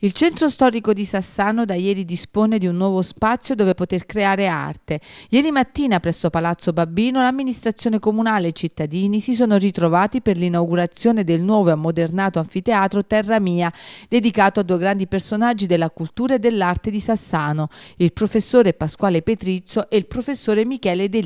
Il centro storico di Sassano da ieri dispone di un nuovo spazio dove poter creare arte. Ieri mattina presso Palazzo Babbino l'amministrazione comunale e i cittadini si sono ritrovati per l'inaugurazione del nuovo e ammodernato anfiteatro Terra Mia, dedicato a due grandi personaggi della cultura e dell'arte di Sassano, il professore Pasquale Petrizzo e il professore Michele De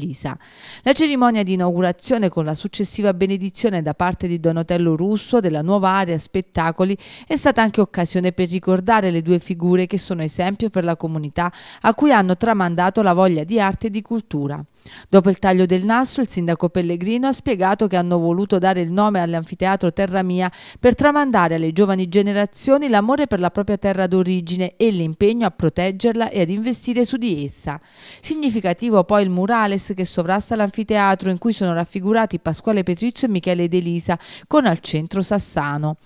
La cerimonia di inaugurazione con la successiva benedizione da parte di Donatello Russo della nuova area spettacoli è stata anche occasione per ricordare ricordare le due figure che sono esempio per la comunità a cui hanno tramandato la voglia di arte e di cultura. Dopo il taglio del nastro, il sindaco Pellegrino ha spiegato che hanno voluto dare il nome all'anfiteatro Terra Mia per tramandare alle giovani generazioni l'amore per la propria terra d'origine e l'impegno a proteggerla e ad investire su di essa. Significativo poi il murales che sovrasta l'anfiteatro in cui sono raffigurati Pasquale Petrizio e Michele Delisa con al centro Sassano.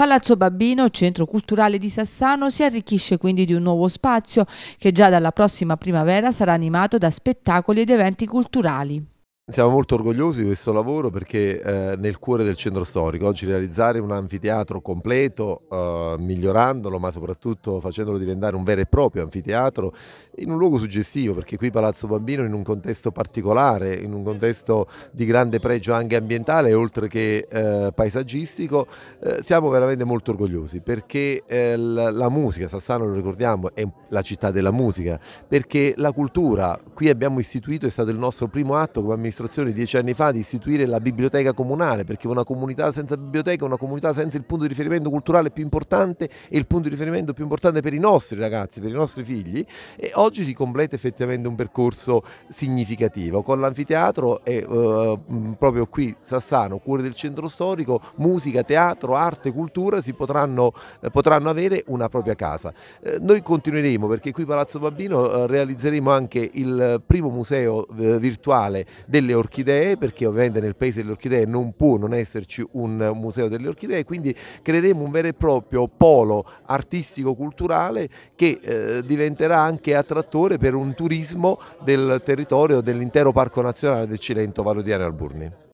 Palazzo Babbino, centro culturale di Sassano, si arricchisce quindi di un nuovo spazio che già dalla prossima primavera sarà animato da spettacoli ed eventi culturali. Siamo molto orgogliosi di questo lavoro perché eh, nel cuore del centro storico, oggi realizzare un anfiteatro completo, eh, migliorandolo ma soprattutto facendolo diventare un vero e proprio anfiteatro in un luogo suggestivo perché qui Palazzo Bambino in un contesto particolare, in un contesto di grande pregio anche ambientale oltre che eh, paesaggistico, eh, siamo veramente molto orgogliosi perché eh, la musica, Sassano lo ricordiamo, è la città della musica, perché la cultura, qui abbiamo istituito, è stato il nostro primo atto come amministrazione amministrazione dieci anni fa di istituire la biblioteca comunale, perché una comunità senza biblioteca una comunità senza il punto di riferimento culturale più importante e il punto di riferimento più importante per i nostri ragazzi, per i nostri figli. E oggi si completa effettivamente un percorso significativo con l'anfiteatro e eh, proprio qui Sassano, cuore del centro storico, musica, teatro, arte, cultura si potranno, eh, potranno avere una propria casa. Eh, noi continueremo perché qui Palazzo Babbino eh, realizzeremo anche il primo museo eh, virtuale del delle orchidee, perché ovviamente nel paese delle orchidee non può non esserci un museo delle orchidee, quindi creeremo un vero e proprio polo artistico-culturale che eh, diventerà anche attrattore per un turismo del territorio dell'intero Parco Nazionale del Cilento Valodiano Alburni.